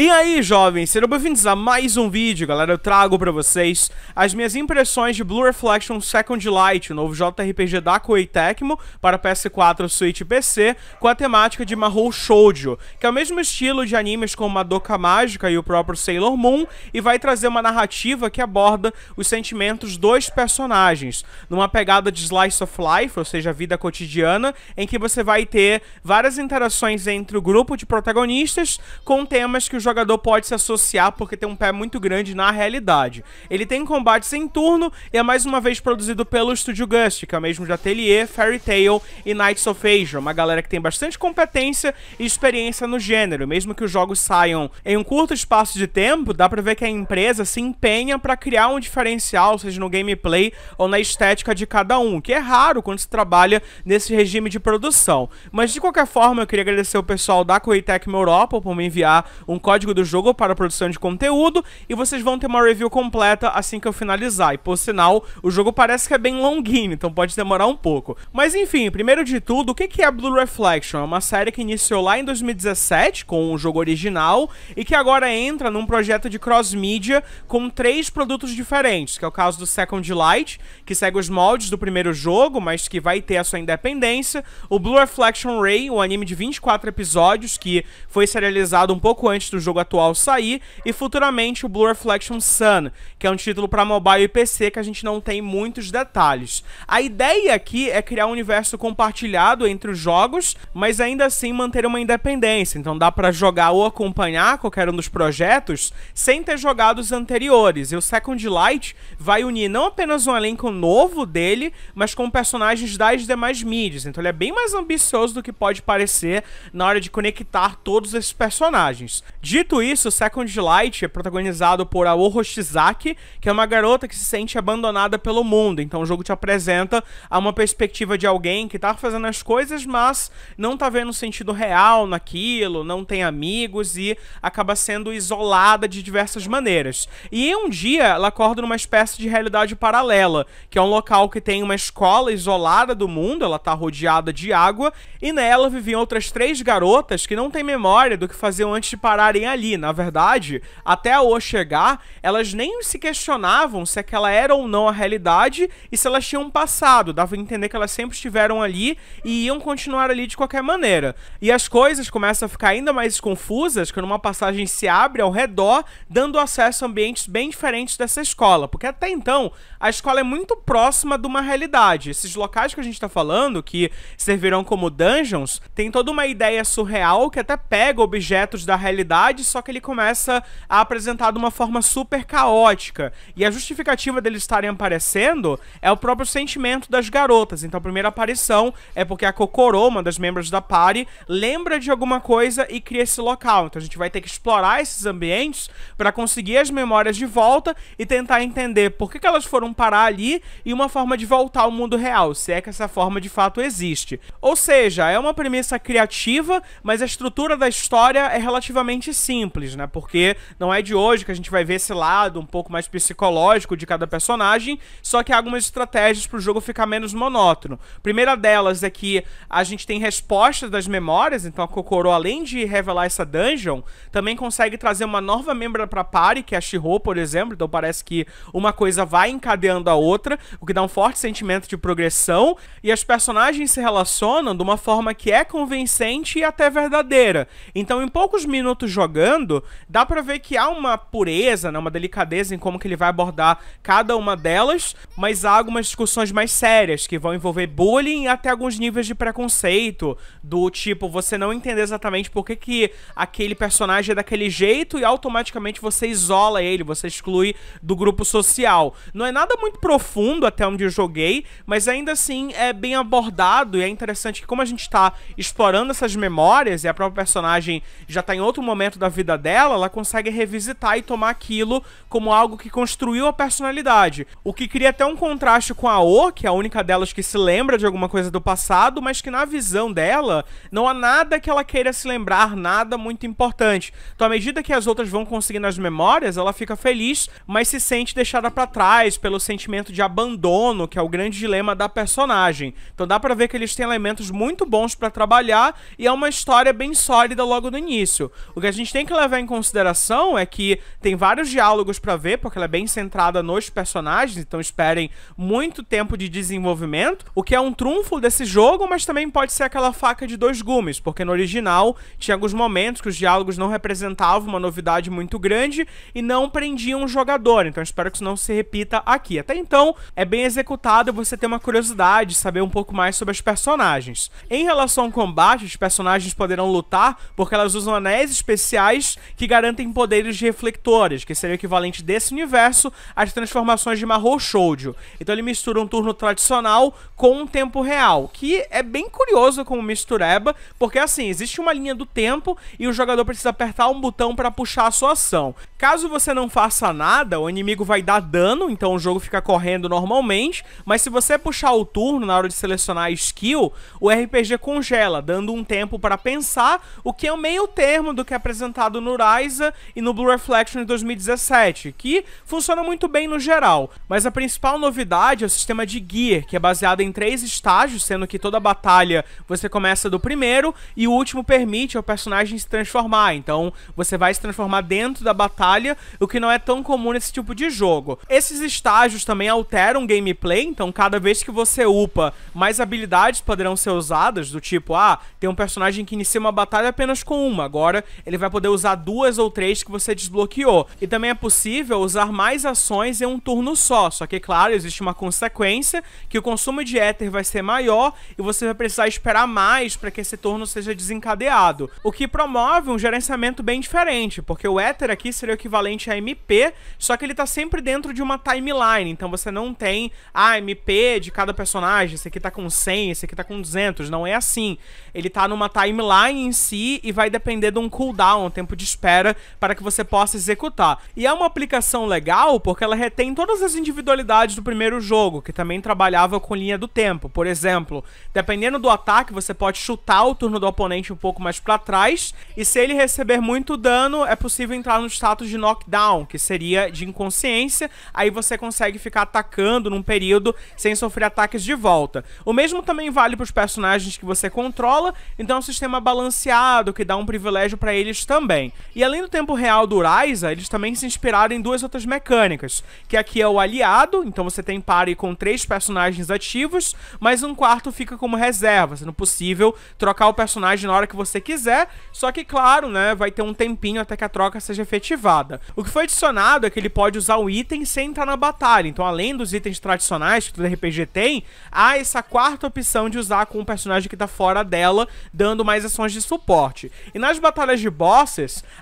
E aí, jovens, sejam bem-vindos a mais um vídeo, galera. Eu trago pra vocês as minhas impressões de Blue Reflection Second Light, o novo JRPG da Koei Tecmo para PS4, Switch e PC, com a temática de Mahou Shoujo, que é o mesmo estilo de animes como Madoka Mágica e o próprio Sailor Moon, e vai trazer uma narrativa que aborda os sentimentos dos personagens, numa pegada de slice of life, ou seja, a vida cotidiana, em que você vai ter várias interações entre o grupo de protagonistas com temas que os jogador pode se associar porque tem um pé muito grande na realidade. Ele tem combates em turno e é mais uma vez produzido pelo estúdio Gust, que é mesmo de Atelier, Fairy Tail e Knights of Asia, uma galera que tem bastante competência e experiência no gênero. Mesmo que os jogos saiam em um curto espaço de tempo, dá pra ver que a empresa se empenha para criar um diferencial, seja no gameplay ou na estética de cada um, que é raro quando se trabalha nesse regime de produção. Mas de qualquer forma, eu queria agradecer o pessoal da Koei Tecmo Europa por me enviar um código código do jogo para produção de conteúdo e vocês vão ter uma review completa assim que eu finalizar. E por sinal, o jogo parece que é bem longuinho, então pode demorar um pouco. Mas enfim, primeiro de tudo, o que é Blue Reflection? É uma série que iniciou lá em 2017 com o um jogo original e que agora entra num projeto de cross media com três produtos diferentes, que é o caso do Second Light, que segue os moldes do primeiro jogo, mas que vai ter a sua independência, o Blue Reflection Ray, um anime de 24 episódios que foi serializado um pouco antes do o jogo atual sair, e futuramente o Blue Reflection Sun, que é um título para mobile e PC que a gente não tem muitos detalhes. A ideia aqui é criar um universo compartilhado entre os jogos, mas ainda assim manter uma independência, então dá para jogar ou acompanhar qualquer um dos projetos sem ter jogado os anteriores. E o Second Light vai unir não apenas um elenco novo dele, mas com personagens das demais mídias. Então ele é bem mais ambicioso do que pode parecer na hora de conectar todos esses personagens. Dito isso, Second Light é protagonizado por Aoho Shizaki, que é uma garota que se sente abandonada pelo mundo. Então o jogo te apresenta a uma perspectiva de alguém que tá fazendo as coisas, mas não tá vendo sentido real naquilo, não tem amigos e acaba sendo isolada de diversas maneiras. E um dia ela acorda numa espécie de realidade paralela, que é um local que tem uma escola isolada do mundo, ela tá rodeada de água, e nela viviam outras três garotas que não têm memória do que faziam antes de parar estarem ali. Na verdade, até a O chegar, elas nem se questionavam se aquela era ou não a realidade e se elas tinham passado. Dava a entender que elas sempre estiveram ali e iam continuar ali de qualquer maneira. E as coisas começam a ficar ainda mais confusas quando uma passagem se abre ao redor, dando acesso a ambientes bem diferentes dessa escola. Porque até então, a escola é muito próxima de uma realidade. Esses locais que a gente está falando, que servirão como dungeons, tem toda uma ideia surreal que até pega objetos da realidade só que ele começa a apresentar de uma forma super caótica. E a justificativa deles estarem aparecendo é o próprio sentimento das garotas. Então a primeira aparição é porque a Kokoro, uma das membros da party, lembra de alguma coisa e cria esse local. Então a gente vai ter que explorar esses ambientes para conseguir as memórias de volta e tentar entender por que, que elas foram parar ali e uma forma de voltar ao mundo real, se é que essa forma de fato existe. Ou seja, é uma premissa criativa, mas a estrutura da história é relativamente simples, né? Porque não é de hoje que a gente vai ver esse lado um pouco mais psicológico de cada personagem, só que há algumas estratégias para o jogo ficar menos monótono. primeira delas é que a gente tem respostas das memórias, então a Kokoro, além de revelar essa dungeon, também consegue trazer uma nova membra para party, que é a Shiro, por exemplo, então parece que uma coisa vai encadeando a outra, o que dá um forte sentimento de progressão, e as personagens se relacionam de uma forma que é convincente e até verdadeira. Então, em poucos minutos jogados, jogando, dá para ver que há uma pureza, né, uma delicadeza em como que ele vai abordar cada uma delas, mas há algumas discussões mais sérias que vão envolver bullying e até alguns níveis de preconceito, do tipo você não entender exatamente por que, que aquele personagem é daquele jeito e automaticamente você isola ele, você exclui do grupo social. Não é nada muito profundo até onde eu joguei, mas ainda assim é bem abordado e é interessante que como a gente está explorando essas memórias e a própria personagem já está em outro momento momento da vida dela, ela consegue revisitar e tomar aquilo como algo que construiu a personalidade. O que cria até um contraste com a O, que é a única delas que se lembra de alguma coisa do passado, mas que na visão dela não há nada que ela queira se lembrar, nada muito importante. Então, à medida que as outras vão conseguindo as memórias, ela fica feliz, mas se sente deixada para trás pelo sentimento de abandono, que é o grande dilema da personagem. Então, dá para ver que eles têm elementos muito bons para trabalhar e é uma história bem sólida logo no início. O que a gente gente tem que levar em consideração é que tem vários diálogos para ver, porque ela é bem centrada nos personagens, então esperem muito tempo de desenvolvimento, o que é um trunfo desse jogo, mas também pode ser aquela faca de dois gumes, porque no original tinha alguns momentos que os diálogos não representavam uma novidade muito grande e não prendiam o jogador, então espero que isso não se repita aqui. Até então, é bem executado, você tem uma curiosidade, saber um pouco mais sobre as personagens. Em relação ao combate, os personagens poderão lutar porque elas usam anéis específicos especiais que garantem poderes de reflectores, que seria o equivalente desse universo às transformações de Mahou Shoujo. Então ele mistura um turno tradicional com um tempo real, que é bem curioso como mistureba, porque assim, existe uma linha do tempo e o jogador precisa apertar um botão para puxar a sua ação. Caso você não faça nada, o inimigo vai dar dano, então o jogo fica correndo normalmente, mas se você puxar o turno na hora de selecionar a skill, o RPG congela, dando um tempo para pensar, o que é o meio termo do que apresenta é apresentado no Ryza e no Blue Reflection de 2017, que funciona muito bem no geral. Mas a principal novidade é o sistema de Gear, que é baseado em três estágios, sendo que toda batalha você começa do primeiro e o último permite ao personagem se transformar. Então você vai se transformar dentro da batalha, o que não é tão comum nesse tipo de jogo. Esses estágios também alteram o gameplay, então cada vez que você upa, mais habilidades poderão ser usadas, do tipo, ah, tem um personagem que inicia uma batalha apenas com uma, agora ele vai para poder usar duas ou três que você desbloqueou. E também é possível usar mais ações em um turno só, só que claro, existe uma consequência que o consumo de éter vai ser maior e você vai precisar esperar mais para que esse turno seja desencadeado, o que promove um gerenciamento bem diferente, porque o éter aqui seria o equivalente a MP, só que ele tá sempre dentro de uma timeline, então você não tem a ah, MP de cada personagem, esse aqui tá com 100, esse aqui tá com 200, não é assim. Ele tá numa timeline em si e vai depender de um cooldown executar, um tempo de espera para que você possa executar. E é uma aplicação legal porque ela retém todas as individualidades do primeiro jogo, que também trabalhava com linha do tempo. Por exemplo, dependendo do ataque, você pode chutar o turno do oponente um pouco mais para trás, e se ele receber muito dano, é possível entrar no status de knockdown, que seria de inconsciência, aí você consegue ficar atacando num período sem sofrer ataques de volta. O mesmo também vale para os personagens que você controla, então é um sistema balanceado que dá um privilégio para eles também. E além do tempo real do Ryza, eles também se inspiraram em duas outras mecânicas, que aqui é o aliado, então você tem party com três personagens ativos, mas um quarto fica como reserva, sendo possível trocar o personagem na hora que você quiser, só que claro, né, vai ter um tempinho até que a troca seja efetivada. O que foi adicionado é que ele pode usar o item sem entrar na batalha, então além dos itens tradicionais que todo RPG tem, há essa quarta opção de usar com um personagem que tá fora dela, dando mais ações de suporte. E nas batalhas de boss,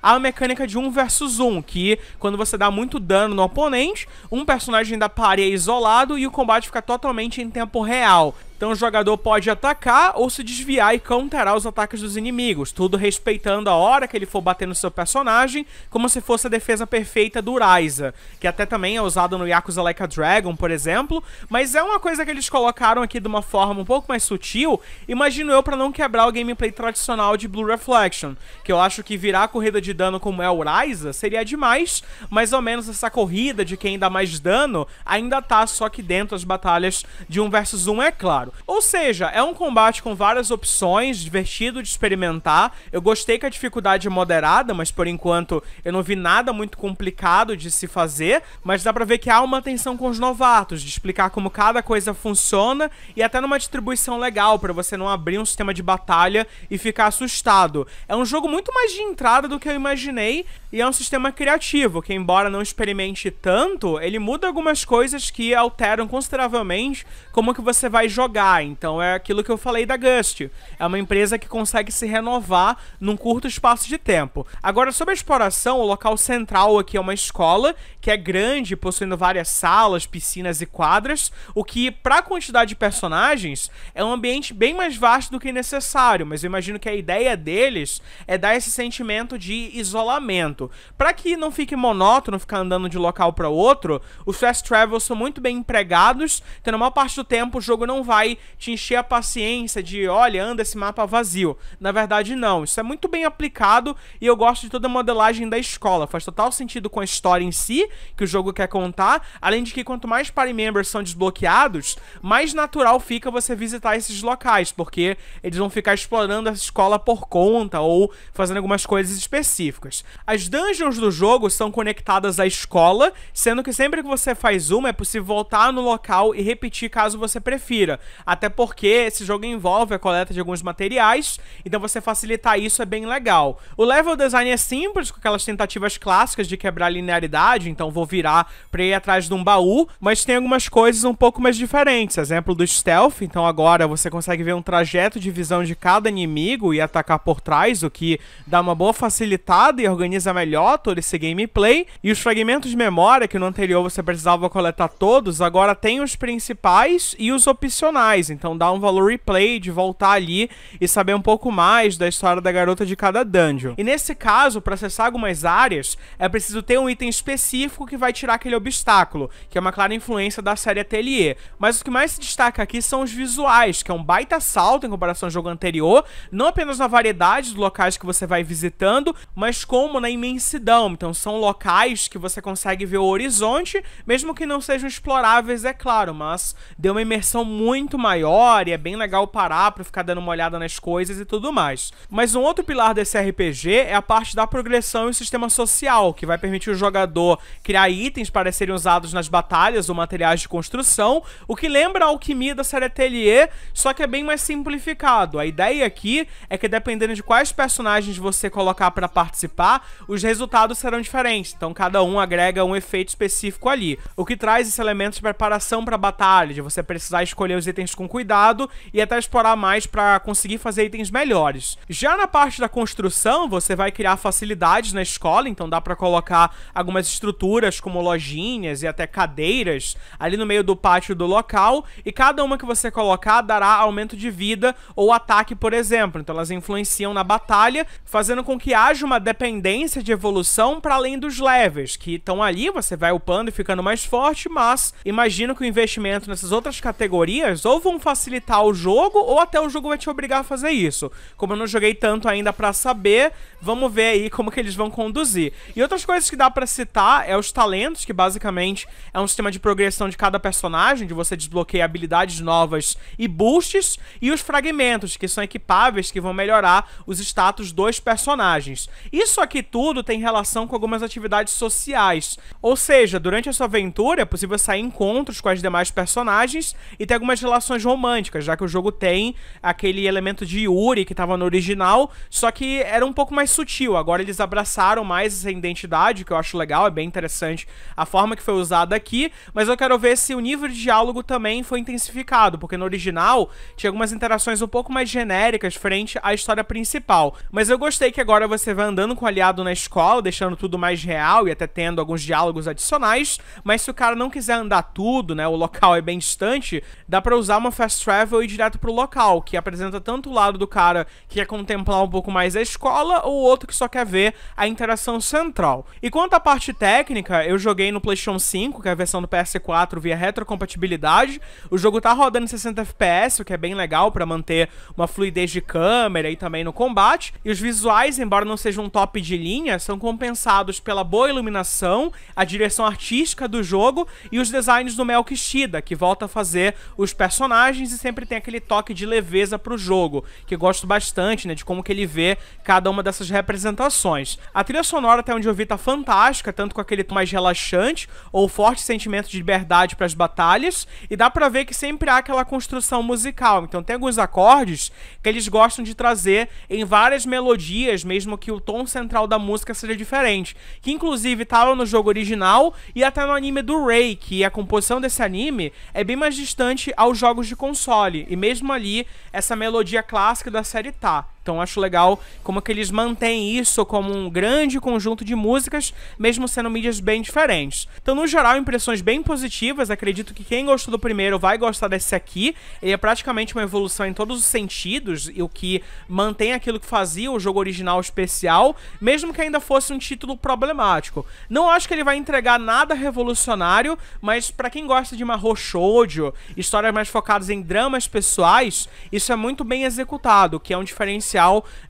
há a mecânica de um versus um, que quando você dá muito dano no oponente, um personagem da parede é isolado e o combate fica totalmente em tempo real. Então o jogador pode atacar ou se desviar e counterar os ataques dos inimigos, tudo respeitando a hora que ele for bater no seu personagem, como se fosse a defesa perfeita do Raiza, que até também é usado no Yakuza Like a Dragon, por exemplo, mas é uma coisa que eles colocaram aqui de uma forma um pouco mais sutil, imagino eu para não quebrar o gameplay tradicional de Blue Reflection, que eu acho que virar a corrida de dano como é o Raiza seria demais, mais ou menos essa corrida de quem dá mais dano ainda tá só que dentro das batalhas de um versus um é claro claro. Ou seja, é um combate com várias opções, divertido de experimentar. Eu gostei que a dificuldade é moderada, mas por enquanto eu não vi nada muito complicado de se fazer, mas dá pra ver que há uma atenção com os novatos, de explicar como cada coisa funciona e até numa distribuição legal para você não abrir um sistema de batalha e ficar assustado. É um jogo muito mais de entrada do que eu imaginei e é um sistema criativo, que embora não experimente tanto, ele muda algumas coisas que alteram consideravelmente como que você vai jogar pagar. Então é aquilo que eu falei da Gust. É uma empresa que consegue se renovar num curto espaço de tempo. Agora, sobre a exploração, o local central aqui é uma escola que é grande, possuindo várias salas, piscinas e quadras, o que, para a quantidade de personagens, é um ambiente bem mais vasto do que necessário, mas eu imagino que a ideia deles é dar esse sentimento de isolamento. Para que não fique monótono ficar andando de local para outro, os fast travels são muito bem empregados, tendo a maior parte do tempo o jogo não vai vai te encher a paciência de, olha, anda esse mapa vazio. Na verdade, não. Isso é muito bem aplicado e eu gosto de toda a modelagem da escola. Faz total sentido com a história em si, que o jogo quer contar, além de que quanto mais party members são desbloqueados, mais natural fica você visitar esses locais, porque eles vão ficar explorando a escola por conta ou fazendo algumas coisas específicas. As dungeons do jogo são conectadas à escola, sendo que sempre que você faz uma é possível voltar no local e repetir caso você prefira até porque esse jogo envolve a coleta de alguns materiais, então você facilitar isso é bem legal. O level design é simples, com aquelas tentativas clássicas de quebrar a linearidade, então vou virar pra ir atrás de um baú, mas tem algumas coisas um pouco mais diferentes, exemplo do stealth, então agora você consegue ver um trajeto de visão de cada inimigo e atacar por trás, o que dá uma boa facilitada e organiza melhor todo esse gameplay, e os fragmentos de memória que no anterior você precisava coletar todos, agora tem os principais e os opcionais mais. Então dá um valor replay de voltar ali e saber um pouco mais da história da garota de cada dungeon. E nesse caso, para acessar algumas áreas, é preciso ter um item específico que vai tirar aquele obstáculo, que é uma clara influência da série Atelier. Mas o que mais se destaca aqui são os visuais, que é um baita salto em comparação ao jogo anterior, não apenas na variedade dos locais que você vai visitando, mas como na imensidão. Então são locais que você consegue ver o horizonte, mesmo que não sejam exploráveis, é claro, mas deu uma imersão muito muito maior e é bem legal parar pra ficar dando uma olhada nas coisas e tudo mais. Mas um outro pilar desse RPG é a parte da progressão e o sistema social, que vai permitir o jogador criar itens para serem usados nas batalhas ou materiais de construção, o que lembra a alquimia da série Atelier, só que é bem mais simplificado. A ideia aqui é que dependendo de quais personagens você colocar para participar, os resultados serão diferentes, então cada um agrega um efeito específico ali, o que traz esse elemento de preparação para batalha, de você precisar escolher os itens itens com cuidado e até explorar mais para conseguir fazer itens melhores. Já na parte da construção, você vai criar facilidades na escola, então dá para colocar algumas estruturas como lojinhas e até cadeiras ali no meio do pátio do local e cada uma que você colocar dará aumento de vida ou ataque, por exemplo. Então elas influenciam na batalha, fazendo com que haja uma dependência de evolução para além dos levels, que estão ali, você vai upando e ficando mais forte, mas imagino que o investimento nessas outras categorias ou vão facilitar o jogo, ou até o jogo vai te obrigar a fazer isso. Como eu não joguei tanto ainda para saber, vamos ver aí como que eles vão conduzir. E outras coisas que dá para citar é os talentos, que basicamente é um sistema de progressão de cada personagem, de você desbloqueia habilidades novas e boosts, e os fragmentos, que são equipáveis, que vão melhorar os status dos personagens. Isso aqui tudo tem relação com algumas atividades sociais. Ou seja, durante a sua aventura é possível sair encontros com as demais personagens e ter algumas relações relações românticas, já que o jogo tem aquele elemento de Yuri que estava no original, só que era um pouco mais sutil. Agora eles abraçaram mais essa identidade, que eu acho legal, é bem interessante a forma que foi usada aqui, mas eu quero ver se o nível de diálogo também foi intensificado, porque no original tinha algumas interações um pouco mais genéricas frente à história principal. Mas eu gostei que agora você vai andando com o aliado na escola, deixando tudo mais real e até tendo alguns diálogos adicionais, mas se o cara não quiser andar tudo, né, o local é bem distante, dá para usar usar uma fast travel e ir direto pro local, que apresenta tanto o lado do cara que quer contemplar um pouco mais a escola, ou outro que só quer ver a interação central. E quanto à parte técnica, eu joguei no PlayStation 5, que é a versão do PS4 via retrocompatibilidade. O jogo tá rodando em 60 FPS, o que é bem legal para manter uma fluidez de câmera e também no combate. E os visuais, embora não sejam top de linha, são compensados pela boa iluminação, a direção artística do jogo e os designs do Mel Kishida, que volta a fazer os personagens personagens e sempre tem aquele toque de leveza pro jogo, que eu gosto bastante, né, de como que ele vê cada uma dessas representações. A trilha sonora, até onde eu vi, tá fantástica, tanto com aquele mais relaxante ou forte sentimento de liberdade para as batalhas, e dá para ver que sempre há aquela construção musical. Então tem alguns acordes que eles gostam de trazer em várias melodias, mesmo que o tom central da música seja diferente, que inclusive tava no jogo original e até no anime do Rei, que a composição desse anime é bem mais distante ao jogo jogos de console, e mesmo ali essa melodia clássica da série tá. Então acho legal como que eles mantêm isso como um grande conjunto de músicas, mesmo sendo mídias bem diferentes. Então, no geral, impressões bem positivas. Acredito que quem gostou do primeiro vai gostar desse aqui. Ele é praticamente uma evolução em todos os sentidos, e o que mantém aquilo que fazia o jogo original especial, mesmo que ainda fosse um título problemático. Não acho que ele vai entregar nada revolucionário, mas para quem gosta de uma shoujo, histórias mais focadas em dramas pessoais, isso é muito bem executado, que é um diferencial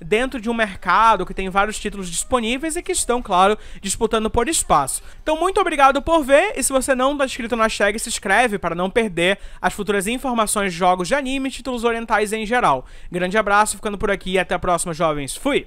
dentro de um mercado que tem vários títulos disponíveis e que estão, claro, disputando por espaço. Então, muito obrigado por ver e se você não está inscrito na Chega, se inscreve para não perder as futuras informações de jogos de anime e títulos orientais em geral. Grande abraço, ficando por aqui e até a próxima, jovens. Fui!